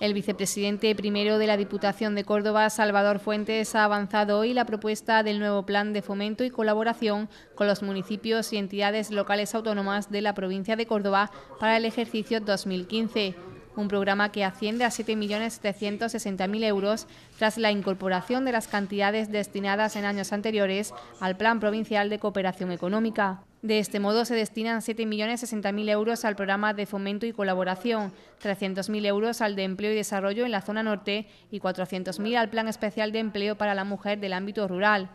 El vicepresidente primero de la Diputación de Córdoba, Salvador Fuentes, ha avanzado hoy la propuesta del nuevo plan de fomento y colaboración con los municipios y entidades locales autónomas de la provincia de Córdoba para el ejercicio 2015 un programa que asciende a 7.760.000 euros tras la incorporación de las cantidades destinadas en años anteriores al Plan Provincial de Cooperación Económica. De este modo, se destinan 7.060.000 euros al programa de fomento y colaboración, 300.000 euros al de empleo y desarrollo en la zona norte y 400.000 al Plan Especial de Empleo para la Mujer del Ámbito Rural.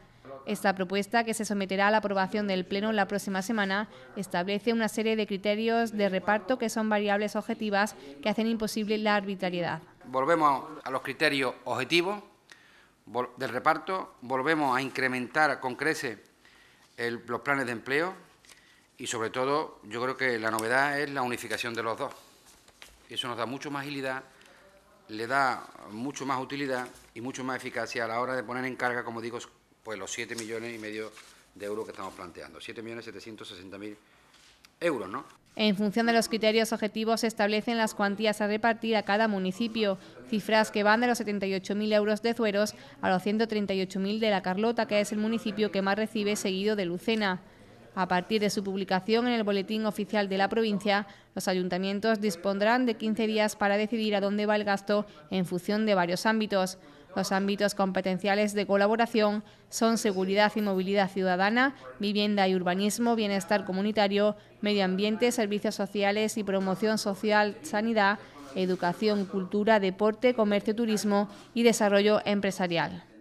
Esta propuesta, que se someterá a la aprobación del Pleno la próxima semana, establece una serie de criterios de reparto que son variables objetivas que hacen imposible la arbitrariedad. Volvemos a los criterios objetivos del reparto, volvemos a incrementar con crece los planes de empleo, y sobre todo, yo creo que la novedad es la unificación de los dos. Eso nos da mucho más agilidad, le da mucho más utilidad y mucho más eficacia a la hora de poner en carga, como digo, pues los 7 millones y medio de euros que estamos planteando. 7.760.000 euros, ¿no? En función de los criterios objetivos se establecen las cuantías a repartir a cada municipio, cifras que van de los 78.000 euros de Zueros a los 138.000 de La Carlota, que es el municipio que más recibe seguido de Lucena. A partir de su publicación en el Boletín Oficial de la Provincia, los ayuntamientos dispondrán de 15 días para decidir a dónde va el gasto en función de varios ámbitos. Los ámbitos competenciales de colaboración son seguridad y movilidad ciudadana, vivienda y urbanismo, bienestar comunitario, medio ambiente, servicios sociales y promoción social, sanidad, educación, cultura, deporte, comercio, turismo y desarrollo empresarial.